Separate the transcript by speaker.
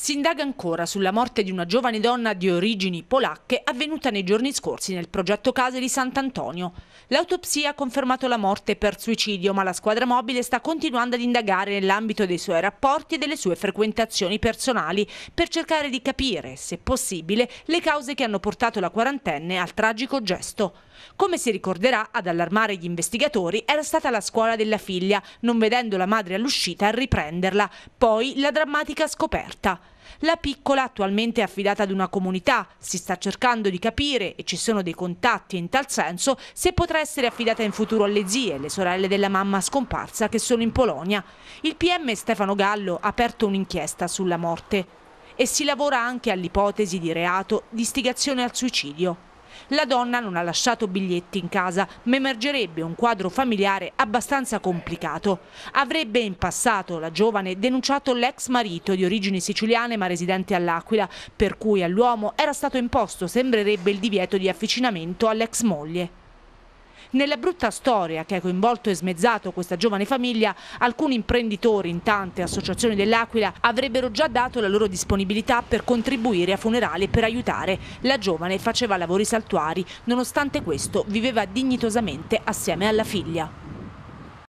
Speaker 1: Si indaga ancora sulla morte di una giovane donna di origini polacche avvenuta nei giorni scorsi nel progetto case di Sant'Antonio. L'autopsia ha confermato la morte per suicidio, ma la squadra mobile sta continuando ad indagare nell'ambito dei suoi rapporti e delle sue frequentazioni personali per cercare di capire, se possibile, le cause che hanno portato la quarantenne al tragico gesto. Come si ricorderà, ad allarmare gli investigatori era stata la scuola della figlia, non vedendo la madre all'uscita a riprenderla. Poi la drammatica scoperta. La piccola attualmente è affidata ad una comunità, si sta cercando di capire, e ci sono dei contatti in tal senso, se potrà essere affidata in futuro alle zie, le sorelle della mamma scomparsa che sono in Polonia. Il PM Stefano Gallo ha aperto un'inchiesta sulla morte e si lavora anche all'ipotesi di reato di istigazione al suicidio. La donna non ha lasciato biglietti in casa, ma emergerebbe un quadro familiare abbastanza complicato. Avrebbe in passato la giovane denunciato l'ex marito di origini siciliane ma residente all'Aquila, per cui all'uomo era stato imposto, sembrerebbe, il divieto di avvicinamento all'ex moglie. Nella brutta storia che ha coinvolto e smezzato questa giovane famiglia, alcuni imprenditori in tante associazioni dell'Aquila avrebbero già dato la loro disponibilità per contribuire a funerali e per aiutare. La giovane faceva lavori saltuari, nonostante questo viveva dignitosamente assieme alla figlia.